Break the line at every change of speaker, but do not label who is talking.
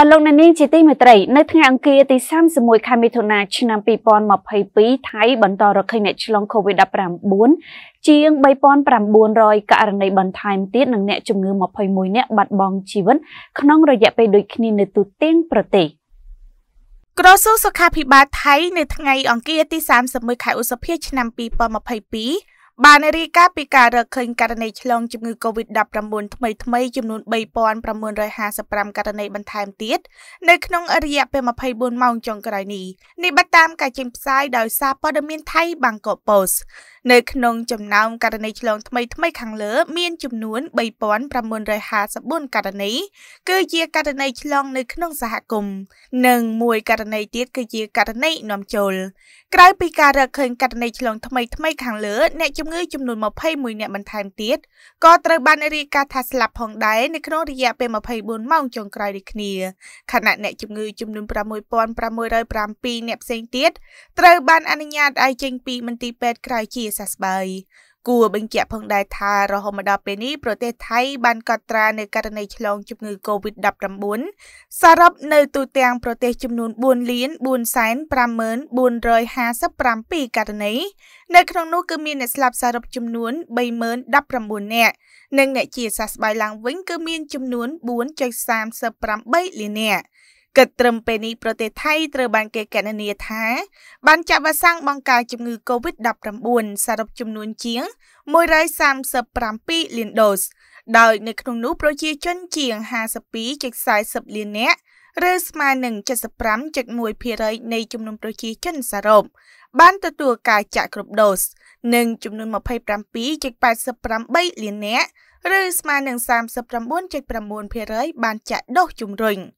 អស់លោកអ្នកនាងជាទីមេត្រី នៅថ្ងៃអង្គារទី31ខែមិថុនាឆ្នាំ2022ថៃបន្តរកឃើញអ្នកឆ្លង COVID-19 ជាង3900ករណីបន្ថែមទៀតនិងអ្នកជំងឺ21អ្នក បាត់បង់ជីវិតក្នុងរយៈពេលដូចគ្នានៅទូទាំងប្រទេស
ក្រសួងសុខាភិបាលថៃ នៅថ្ងៃអង្គារទី31ខែឧសភា ឆ្នាំ2022បានរាយការណ៍ពីការរកឃើញករណីឆ្លងជំងឺ Covid-19 ថ្មីថ្មីចំនួន3955ករណីបន្ថែមទៀតនៅក្នុងរយៈពេល24ម៉ោងចុងក្រោយនេះនេះបតាមការចេញផ្សាយដោយសារព័ត៌មានថៃ Bangkok Post នៅក្នុងចំណោមករណីឆ្លងថ្មីថ្មីខាងលើ មានចំនួន3954ករណីគឺជាករណីឆ្លងនៅក្នុងសហគមន៍និងមួយករណីទៀតគឺជាករណីនាំចូល ក្រៅពីការរកឃើញករណីឆ្លងថ្មីថ្មីខាងលើ អ្នកជំងឺចំនួន21អ្នកបន្ថែមទៀតក៏ត្រូវបានរាយការណ៍ថាស្លាប់ផងដែរនៅក្នុងរយៈពេល24ម៉ោងចុងក្រោយនេះគ្នាខណៈអ្នកជំងឺចំនួន6607អ្នកផ្សេងទៀតត្រូវបាន អនុញ្ញាតឲ្យចេញពីមន្ទីរពេទ្យក្រៅជាសះស្បើយគួរបញ្ជាក់ផងដែរថារហូតមកដល់ពេលនេះប្រទេសថៃបានកត់ត្រានៅករណីឆ្លងជំងឺ Covid-19 សរុបនៅទូទាំងប្រទេសចំនួន4លាន454,457ករណីនៅក្នុងនោះគឺមានអ្នកស្លាប់សរុបចំនួន30,019នាក់និងអ្នកជាសះស្បើយឡើងវិញគឺមានចំនួន4.38លាននាក់គិតត្រឹមពេលនេះប្រទេសថៃត្រូវបានគេកណនាថាបានចាក់វ៉ាក់សាំងបង្ការជំងឺ Covid-19 សរុបចំនួនជាង137លានដូសដោយនៅក្នុងនោះប្រជាជនជាង52.40លាននាក់ឬស្មើនឹង75.1%នៃចំនួនប្រជាជនសរុបបានទទួលការចាក់គ្រប់ដូសនិងចំនួន27.88លាននាក់ឬស្មើនឹង39.9%បានចាក់ដូសជំរុញ។